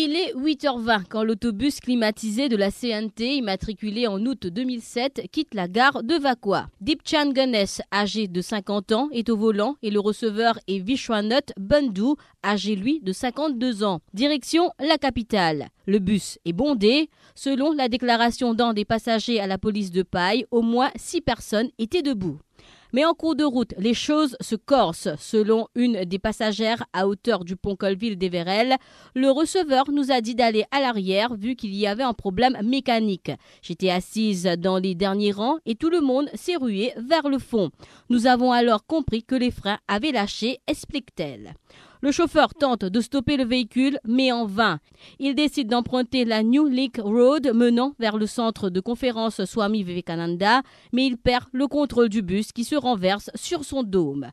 Il est 8h20 quand l'autobus climatisé de la CNT, immatriculé en août 2007, quitte la gare de Vakwa. Dipchan Ganesh, âgé de 50 ans, est au volant et le receveur est Vishwanath Bandou, âgé lui de 52 ans. Direction la capitale. Le bus est bondé. Selon la déclaration d'un des passagers à la police de Paille, au moins 6 personnes étaient debout. Mais en cours de route, les choses se corsent. Selon une des passagères à hauteur du pont Colville-Déverel, le receveur nous a dit d'aller à l'arrière vu qu'il y avait un problème mécanique. J'étais assise dans les derniers rangs et tout le monde s'est rué vers le fond. Nous avons alors compris que les freins avaient lâché, explique-t-elle. Le chauffeur tente de stopper le véhicule, mais en vain. Il décide d'emprunter la New Lake Road menant vers le centre de conférence Swami Vivekananda, mais il perd le contrôle du bus qui se renverse sur son dôme.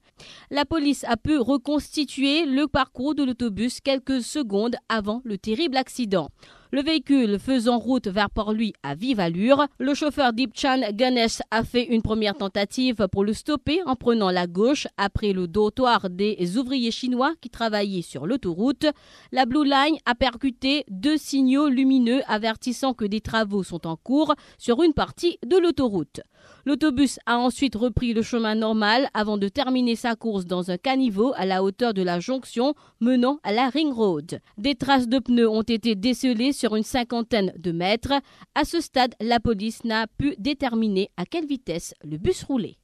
La police a pu reconstituer le parcours de l'autobus quelques secondes avant le terrible accident. Le véhicule faisant route vers Port-Louis à vive allure, le chauffeur d'Ipchan Ganesh a fait une première tentative pour le stopper en prenant la gauche après le dortoir des ouvriers chinois qui travaillaient sur l'autoroute. La Blue Line a percuté deux signaux lumineux avertissant que des travaux sont en cours sur une partie de l'autoroute. L'autobus a ensuite repris le chemin normal avant de terminer sa course dans un caniveau à la hauteur de la jonction menant à la Ring Road. Des traces de pneus ont été décelées sur une cinquantaine de mètres. À ce stade, la police n'a pu déterminer à quelle vitesse le bus roulait.